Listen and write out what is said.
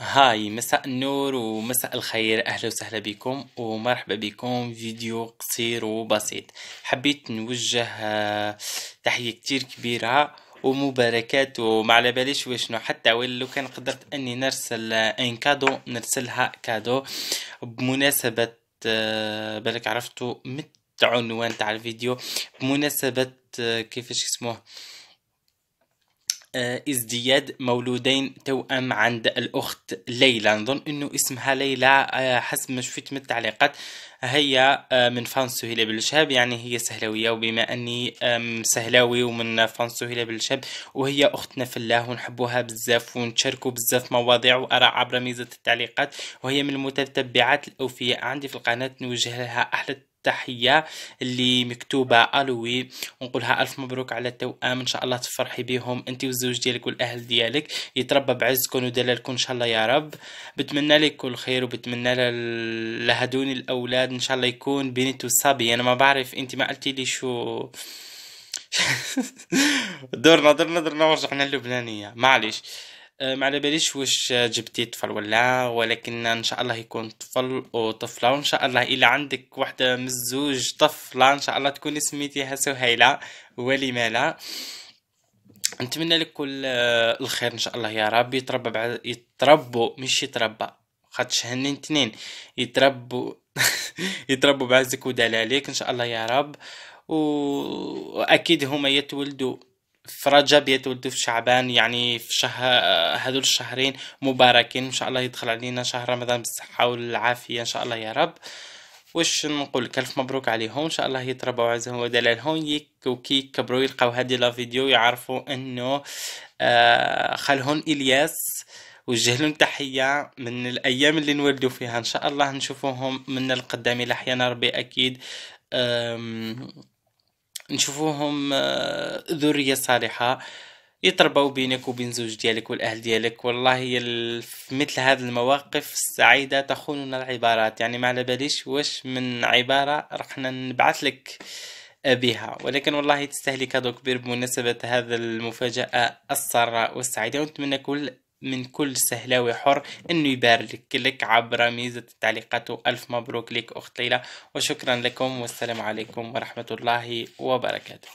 هاي مساء النور ومساء الخير اهلا وسهلا بكم ومرحبا بكم فيديو قصير وبسيط حبيت نوجه آه، تحية كتير كبيرة ومباركات وما على باليش وشنو حتى ولو كان قدرت اني نرسل آه، ان كادو نرسلها كادو بمناسبة آه، بالك عرفتوا مت عنوان تاع الفيديو بمناسبة كيفاش اسمه ازدياد مولودين توأم عند الأخت ليلى نظن أنه اسمها ليلى آه، حسب ما شفت من التعليقات هي آه، من فان سهيلة بالشاب يعني هي سهلاوية وبما أني سهلاوي ومن فان سهيلة بالشاب وهي أختنا في الله ونحبوها بزاف ونشاركوا بزاف مواضيع وأرى عبر ميزة التعليقات وهي من المتتبعات الأوفياء عندي في القناة نوجه لها أحلى تحية اللي مكتوبة ألوي ونقولها ألف مبروك على التوأم إن شاء الله تفرحي بيهم أنت والزوج ديالك والأهل ديالك يتربى بعزكم ودلالكم إن شاء الله يا رب بتمنى لك كل خير وبتمنى لهدون الأولاد إن شاء الله يكون بنت وصبي أنا ما بعرف أنت ما قلتي لي شو دورنا دورنا دورنا ورجعنا اللبنانية معليش أه، ما على باليش واش جبتي طفل ولا ولكن ان شاء الله يكون طفل وطفله وان شاء الله الا عندك وحده من الزوج طفله ان شاء الله تكون سميتيها سهيله ولما لا نتمنى لك كل أه، الخير ان شاء الله يا رب يتربى بعد يتربوا مش يتربى خاطش هنين تنين يتربوا يتربوا بعزك ودلالك ان شاء الله يا رب واكيد هما يتولدوا في رجب يتولد في شعبان يعني في شهر هذول الشهرين مباركين ان شاء الله يدخل علينا شهر رمضان بالصحة والعافية ان شاء الله يا رب واش نقول لك الف مبروك عليهم ان شاء الله يتربوا عزهم ودلالهم وكي كبروا يلقاو هذه لا فيديو يعرفوا انه آه، خلهم الياس وجه لهم تحية من الأيام اللي نولدوا فيها إن شاء الله نشوفوهم من القدام لحيانا ربي أكيد نشوفوهم آه، ذريه صالحه يتربوا بينك وبين زوج ديالك والاهل ديالك والله في مثل هذه المواقف السعيده تخوننا العبارات يعني ما على باليش واش من عباره رحنا نبعث لك آه، بها ولكن والله تستهلك كادو كبير بمناسبة هذا المفاجأة السراء والسعيدة ونتمنى كل من كل سهلاوي حر انه يبارك لك عبر ميزة التعليقات والف مبروك لك اخت ليلى وشكرا لكم والسلام عليكم ورحمة الله وبركاته